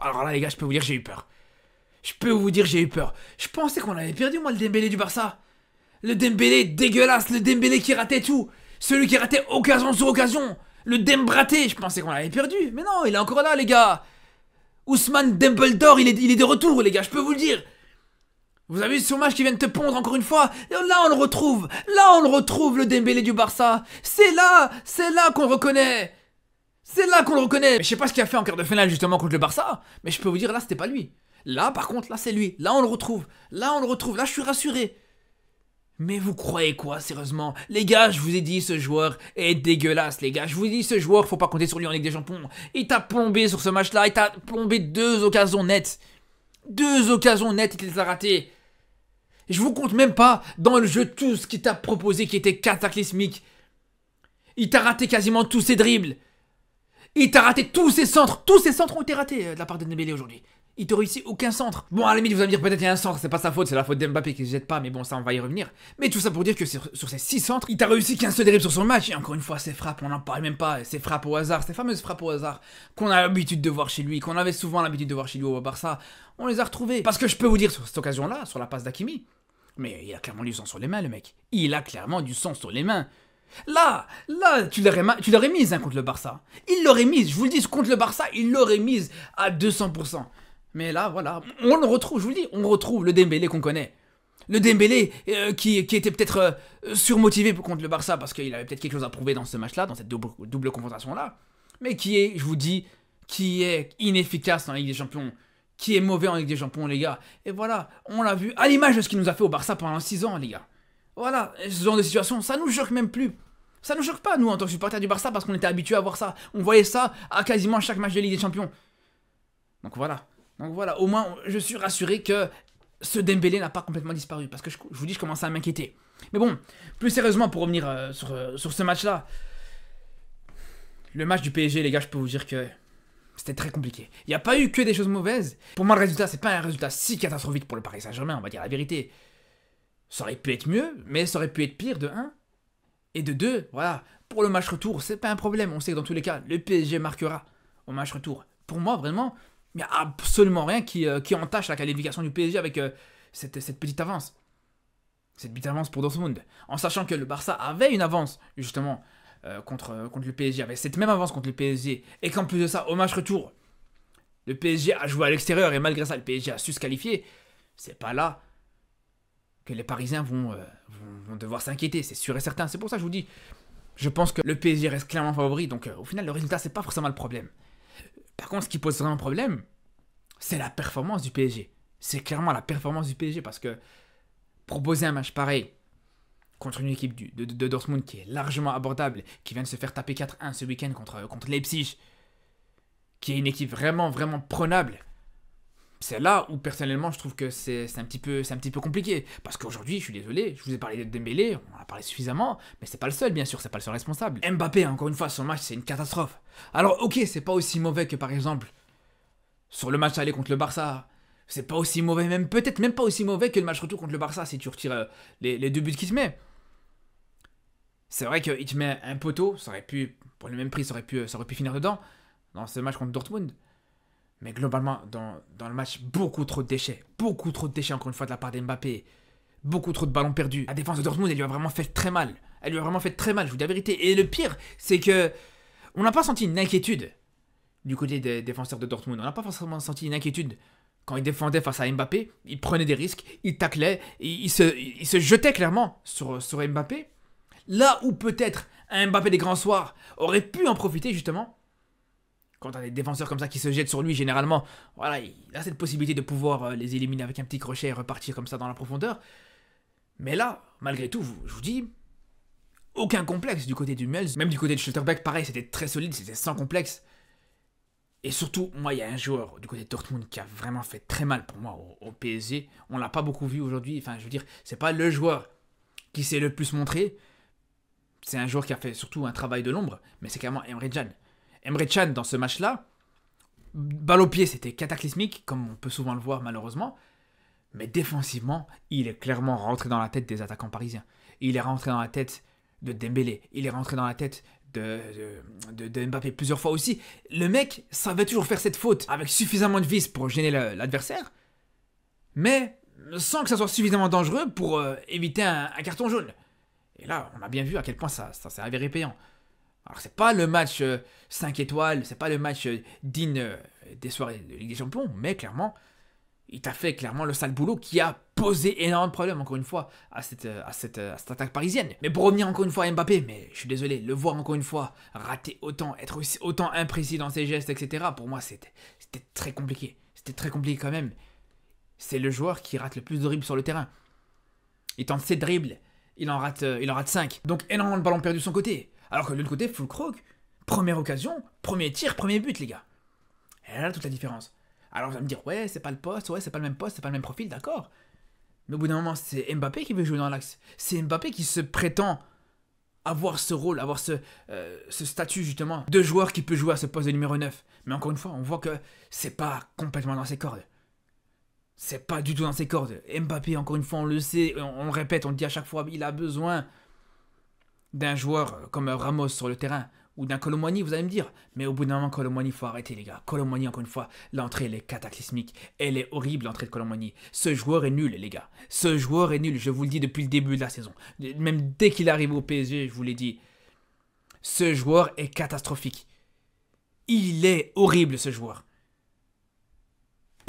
alors là, les gars, je peux vous dire, j'ai eu peur. Je peux vous dire, j'ai eu peur. Je pensais qu'on avait perdu, moi, le Dembélé du Barça. Le Dembélé dégueulasse, le Dembélé qui ratait tout. Celui qui ratait occasion sur occasion. Le Dembraté, je pensais qu'on l'avait perdu. Mais non, il est encore là, les gars. Ousmane Dumbledore, il est, de retour, les gars, je peux vous le dire. Vous avez vu ce match qui vient de te pondre encore une fois Et Là, on le retrouve Là, on le retrouve, le Dembélé du Barça C'est là C'est là qu'on reconnaît c'est là qu'on le reconnaît. Mais je sais pas ce qu'il a fait en quart de finale justement contre le Barça, mais je peux vous dire là c'était pas lui. Là par contre là c'est lui. Là on le retrouve. Là on le retrouve. Là je suis rassuré. Mais vous croyez quoi, sérieusement Les gars, je vous ai dit, ce joueur est dégueulasse, les gars. Je vous ai dit, ce joueur, faut pas compter sur lui en Ligue des Champions. Il t'a plombé sur ce match-là, il t'a plombé deux occasions nettes. Deux occasions nettes, il les a ratées. Je vous compte même pas dans le jeu tout ce qu'il t'a proposé qui était cataclysmique. Il t'a raté quasiment tous ses dribbles. Il t'a raté tous ses centres. Tous ses centres ont été ratés euh, de la part de Dembélé aujourd'hui. Il t'a réussi aucun centre. Bon, à la limite, vous allez me dire peut-être qu'il y a un centre, c'est pas sa faute, c'est la faute d'Mbappé qui se jette pas, mais bon, ça, on va y revenir. Mais tout ça pour dire que sur, sur ces 6 centres, il t'a réussi qu'un seul dérive sur son match. Et encore une fois, ces frappes, on n'en parle même pas. Ces frappes au hasard, ces fameuses frappes au hasard qu'on a l'habitude de voir chez lui, qu'on avait souvent l'habitude de voir chez lui au Barça, on les a retrouvées. Parce que je peux vous dire sur cette occasion-là, sur la passe d'Akimi, mais il a clairement du sang sur les mains, le mec. Il a clairement du sang sur les mains. Là, là, tu l'aurais, tu l'aurais mise hein, contre le Barça. Il l'aurait mise, je vous le dis, contre le Barça, il l'aurait mise à 200%. Mais là, voilà, on le retrouve, je vous le dis, on retrouve le Dembélé qu'on connaît. Le Dembélé euh, qui, était peut-être euh, surmotivé contre le Barça parce qu'il avait peut-être quelque chose à prouver dans ce match-là, dans cette double, confrontation-là. Mais qui est, je vous dis, qui est inefficace dans la Ligue des Champions qui est mauvais en Ligue des Champions, les gars. Et voilà, on l'a vu à l'image de ce qu'il nous a fait au Barça pendant 6 ans, les gars. Voilà, ce genre de situation, ça nous choque même plus. Ça nous choque pas, nous, en tant que supporters du Barça, parce qu'on était habitués à voir ça. On voyait ça à quasiment chaque match de Ligue des Champions. Donc voilà. Donc voilà, au moins, je suis rassuré que ce Dembélé n'a pas complètement disparu. Parce que je, vous dis, je commençais à m'inquiéter. Mais bon, plus sérieusement, pour revenir euh, euh, sur, ce match-là, le match du PSG, les gars, je peux vous dire que c'était très compliqué. Il n'y a pas eu que des choses mauvaises. Pour moi, le résultat, c'est pas un résultat si catastrophique pour le Paris Saint-Germain, on va dire la vérité ça aurait pu être mieux, mais ça aurait pu être pire de 1. Et de 2, voilà, pour le match retour, c'est pas un problème. On sait que dans tous les cas, le PSG marquera au match retour. Pour moi, vraiment, il n'y a absolument rien euh, qui, entache la qualification du PSG avec euh, cette, petite avance. Cette petite avance pour Dortmund. En sachant que le Barça avait une avance, justement, euh, contre, contre le PSG, avait cette même avance contre le PSG. Et qu'en plus de ça, au match retour, le PSG a joué à l'extérieur et malgré ça, le PSG a su se qualifier. C'est pas là les Parisiens euh, vont, devoir s'inquiéter, c'est sûr et certain. C'est pour ça que je vous dis, je pense que le PSG reste clairement favori, donc euh, au final, le résultat, c'est pas forcément le problème. Par contre, ce qui pose vraiment problème, c'est la performance du PSG. C'est clairement la performance du PSG, parce que proposer un match pareil contre une équipe de, de, Dortmund qui est largement abordable, qui vient de se faire taper 4-1 ce week-end contre, contre Leipzig, qui est une équipe vraiment, vraiment prenable, c'est là où personnellement je trouve que c'est un, petit peu, compliqué. Parce qu'aujourd'hui, je suis désolé, je vous ai parlé de Dembélé, on en a parlé suffisamment, mais c'est pas le seul bien sûr, c'est pas le seul responsable. Mbappé, encore une fois, son match c'est une catastrophe. Alors ok, c'est pas aussi mauvais que par exemple sur le match aller contre le Barça. C'est pas aussi mauvais, même peut-être même pas aussi mauvais que le match retour contre le Barça si tu retires euh, les, deux buts qu'il te met. C'est vrai qu'il te met un poteau, ça aurait pu, pour le même prix, ça aurait pu, ça aurait pu finir dedans dans ce match contre Dortmund. Mais globalement, dans, le match, beaucoup trop de déchets. Beaucoup trop de déchets, encore une fois, de la part d'Mbappé. Beaucoup trop de ballons perdus. La défense de Dortmund, elle lui a vraiment fait très mal. Elle lui a vraiment fait très mal, je vous dis la vérité. Et le pire, c'est que on n'a pas senti une inquiétude du côté des défenseurs de Dortmund. On n'a pas forcément senti une inquiétude. Quand ils défendaient face à Mbappé, Ils prenaient des risques, ils taclaient, ils se, jetaient jetait clairement sur, sur Mbappé. Là où peut-être un Mbappé des grands soirs aurait pu en profiter justement, quand on a des défenseurs comme ça qui se jettent sur lui, généralement, voilà, il a cette possibilité de pouvoir euh, les éliminer avec un petit crochet et repartir comme ça dans la profondeur. Mais là, malgré tout, je vous dis, aucun complexe du côté du Mills. Même du côté de Schulterbeck, pareil, c'était très solide, c'était sans complexe. Et surtout, moi, il y a un joueur du côté de Dortmund qui a vraiment fait très mal pour moi au, PSG. On l'a pas beaucoup vu aujourd'hui. Enfin, je veux dire, c'est pas le joueur qui s'est le plus montré. C'est un joueur qui a fait surtout un travail de l'ombre, mais c'est clairement Emre Can. Emre Chan, dans ce match-là, balle au pied, c'était cataclysmique, comme on peut souvent le voir malheureusement. Mais défensivement, il est clairement rentré dans la tête des attaquants parisiens. Il est rentré dans la tête de Dembélé. Il est rentré dans la tête de, de, Mbappé plusieurs fois aussi. Le mec ça va toujours faire cette faute avec suffisamment de vis pour gêner l'adversaire, mais sans que ça soit suffisamment dangereux pour euh, éviter un, carton jaune. Et là, on a bien vu à quel point ça, ça s'est avéré payant. Alors c'est pas le match 5 euh, étoiles, c'est pas le match euh, digne euh, des soirées de Ligue des Champions, mais clairement, il t'a fait clairement le sale boulot qui a posé énormément de problèmes, encore une fois, à cette, à, cette, attaque parisienne. Mais pour revenir encore une fois à Mbappé, mais je suis désolé, le voir encore une fois rater autant, être autant imprécis dans ses gestes, etc., pour moi c'était très compliqué. C'était très compliqué quand même. C'est le joueur qui rate le plus de dribbles sur le terrain. Il tente 7 dribbles, il en rate, il en rate 5. Donc énormément de ballons perdus de son côté. Alors que de l'autre côté, full première occasion, premier tir, premier but, les gars. Et là, toute la différence. Alors, vous allez me dire, ouais, c'est pas le poste, ouais, c'est pas le même poste, c'est pas le même profil, d'accord. Mais au bout d'un moment, c'est Mbappé qui veut jouer dans l'axe. C'est Mbappé qui se prétend avoir ce rôle, avoir ce, euh, statut justement de joueur qui peut jouer à ce poste de numéro 9. Mais encore une fois, on voit que c'est pas complètement dans ses cordes. C'est pas du tout dans ses cordes. Mbappé, encore une fois, on le sait, on, on le répète, on le dit à chaque fois, il a besoin d'un joueur comme Ramos sur le terrain ou d'un Colomboigny, vous allez me dire. Mais au bout d'un moment, Colomboigny, il faut arrêter, les gars. Colomboigny, encore une fois, l'entrée, elle est cataclysmique. Elle est horrible, l'entrée de Colomboigny. Ce joueur est nul, les gars. Ce joueur est nul, je vous le dis depuis le début de la saison. Même dès qu'il arrive au PSG, je vous l'ai dit. Ce joueur est catastrophique. Il est horrible, ce joueur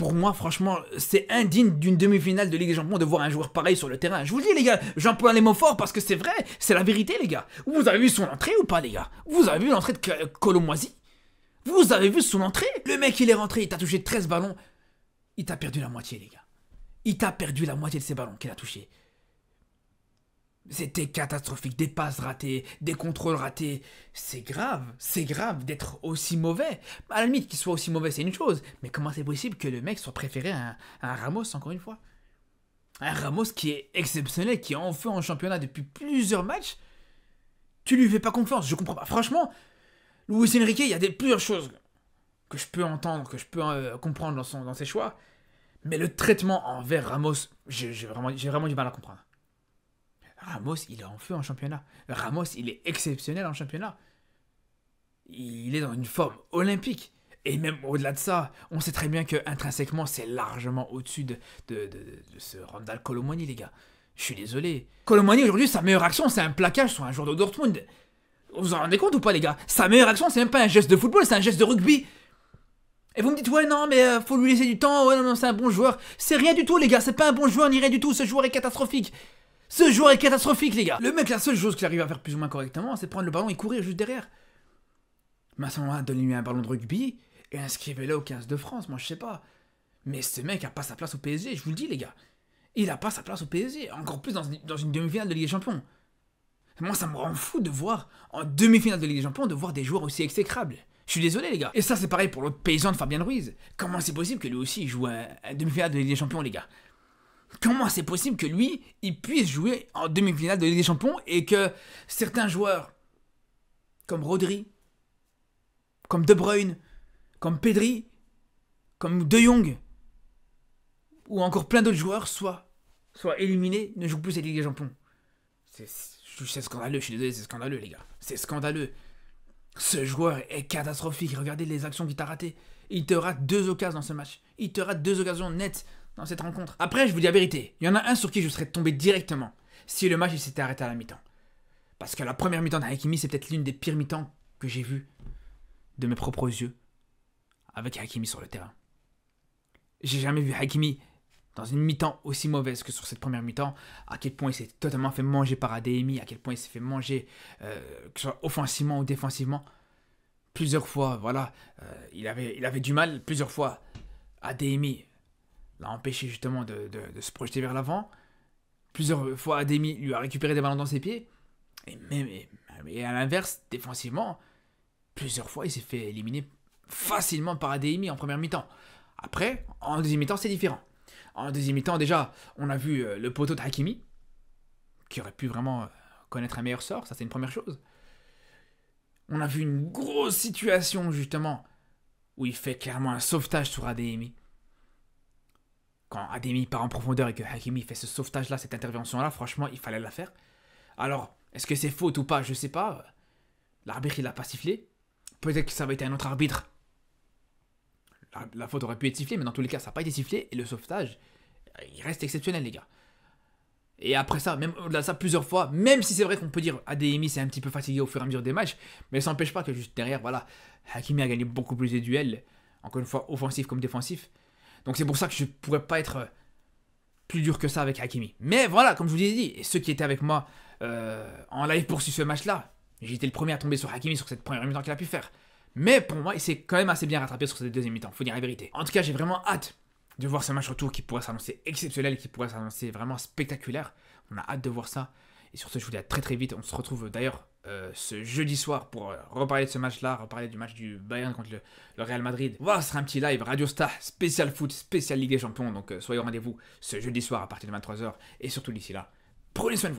pour moi, franchement, c'est indigne d'une demi-finale de Ligue des Champions de voir un joueur pareil sur le terrain. Je vous le dis, les gars, j'emploie les mots forts parce que c'est vrai, c'est la vérité, les gars. Vous avez vu son entrée ou pas, les gars Vous avez vu l'entrée de Colomoisi Vous avez vu son entrée Le mec, il est rentré, il t'a touché 13 ballons. Il t'a perdu la moitié, les gars. Il t'a perdu la moitié de ses ballons qu'il a touchés. C'était catastrophique, des passes ratées, des contrôles ratés. C'est grave, c'est grave d'être aussi mauvais. À la limite qu'il soit aussi mauvais, c'est une chose. Mais comment c'est possible que le mec soit préféré à un, Ramos, encore une fois Un Ramos qui est exceptionnel, qui est en feu en championnat depuis plusieurs matchs. Tu lui fais pas confiance, je comprends pas. Franchement, Luis Enrique, il y a des, plusieurs choses que je peux entendre, que je peux euh, comprendre dans, ses choix. Mais le traitement envers Ramos, j'ai vraiment du mal à comprendre. Ramos, il est en feu en championnat. Ramos, il est exceptionnel en championnat. Il est dans une forme olympique. Et même au-delà de ça, on sait très bien que intrinsèquement, c'est largement au-dessus de, ce Randall Colomani, les gars. Je suis désolé. Colomani, aujourd'hui, sa meilleure action, c'est un plaquage sur un joueur de Dortmund. Vous vous en rendez compte ou pas, les gars Sa meilleure action, c'est même pas un geste de football, c'est un geste de rugby. Et vous me dites, ouais, non, mais euh, faut lui laisser du temps, ouais, non, non, c'est un bon joueur. C'est rien du tout, les gars, c'est pas un bon joueur, ni rien du tout, ce joueur est catastrophique. Ce joueur est catastrophique, les gars. Le mec, la seule chose qu'il arrive à faire plus ou moins correctement, c'est prendre le ballon et courir juste derrière. Mais à ce moment lui un ballon de rugby et inscrivez-le au 15 de France, moi je sais pas. Mais ce mec a pas sa place au PSG, je vous le dis, les gars. Il a pas sa place au PSG, encore plus dans, une demi-finale de Ligue des Champions. Moi, ça me rend fou de voir, en demi-finale de Ligue des Champions, de voir des joueurs aussi exécrables. Je suis désolé, les gars. Et ça, c'est pareil pour le paysan de Fabien Ruiz. Comment c'est possible que lui aussi joue à demi-finale de Ligue des Champions, les gars comment c'est possible que lui, il puisse jouer en demi-finale de Ligue des Champions et que certains joueurs, comme Rodri, comme De Bruyne, comme Pedri, comme De Jong, ou encore plein d'autres joueurs, soient, soient éliminés, ne jouent plus à Ligue des Champions. C'est scandaleux, je suis désolé, c'est scandaleux, les gars. C'est scandaleux. Ce joueur est catastrophique. Regardez les actions qu'il t'a ratées. Il te rate deux occasions dans ce match. Il te rate deux occasions nettes cette rencontre. Après, je vous dis la vérité, il y en a un sur qui je serais tombé directement si le match s'était arrêté à la mi-temps. Parce que la première mi-temps d'Hakimi, c'est peut-être l'une des pires mi-temps que j'ai vues de mes propres yeux avec Hakimi sur le terrain. J'ai jamais vu Hakimi dans une mi-temps aussi mauvaise que sur cette première mi-temps, à quel point il s'est totalement fait manger par ADMI, à quel point il s'est fait manger, euh, que ce soit offensivement ou défensivement, plusieurs fois, voilà, euh, il, avait, il avait du mal plusieurs fois. ADMI l'a empêché justement de, se projeter vers l'avant. Plusieurs fois, Ademi lui a récupéré des ballons dans ses pieds. Et, même, et, à l'inverse, défensivement, plusieurs fois, il s'est fait éliminer facilement par Ademi en première mi-temps. Après, en deuxième mi-temps, c'est différent. En deuxième mi-temps, déjà, on a vu euh, le poteau de Hakimi, qui aurait pu vraiment euh, connaître un meilleur sort, ça c'est une première chose. On a vu une grosse situation, justement, où il fait clairement un sauvetage sur Ademi quand Ademi part en profondeur et que Hakimi fait ce sauvetage-là, cette intervention-là, franchement, il fallait la faire. Alors, est-ce que c'est faute ou pas Je sais pas. L'arbitre, il l'a pas sifflé. Peut-être que ça avait été un autre arbitre. La, faute aurait pu être sifflée, mais dans tous les cas, ça n'a pas été sifflé. Et le sauvetage, euh, il reste exceptionnel, les gars. Et après ça, même au-delà ça, plusieurs fois, même si c'est vrai qu'on peut dire Ademi c'est un petit peu fatigué au fur et à mesure des matchs, mais ça n'empêche pas que juste derrière, voilà, Hakimi a gagné beaucoup plus de duels, encore une fois offensif comme défensif. Donc c'est pour ça que je pourrais pas être euh, plus dur que ça avec Hakimi. Mais voilà, comme je vous l'ai dit, ceux qui étaient avec moi euh, en live pour ce match-là, j'ai été le premier à tomber sur Hakimi sur cette première mi-temps qu'il a pu faire. Mais pour moi, il s'est quand même assez bien rattrapé sur cette deuxième mi-temps, faut dire la vérité. En tout cas, j'ai vraiment hâte de voir ce match retour qui pourrait s'annoncer exceptionnel, qui pourrait s'annoncer vraiment spectaculaire. On a hâte de voir ça. Et sur ce, je vous dis à très très vite. On se retrouve d'ailleurs euh, ce jeudi soir pour euh, reparler de ce match-là, reparler du match du Bayern contre le, Real Madrid. Voilà, ce sera un petit live Radio Star spécial foot, spécial Ligue des Champions. Donc euh, soyez au rendez-vous ce jeudi soir à partir de 23h. Et surtout d'ici là, prenez soin de vous.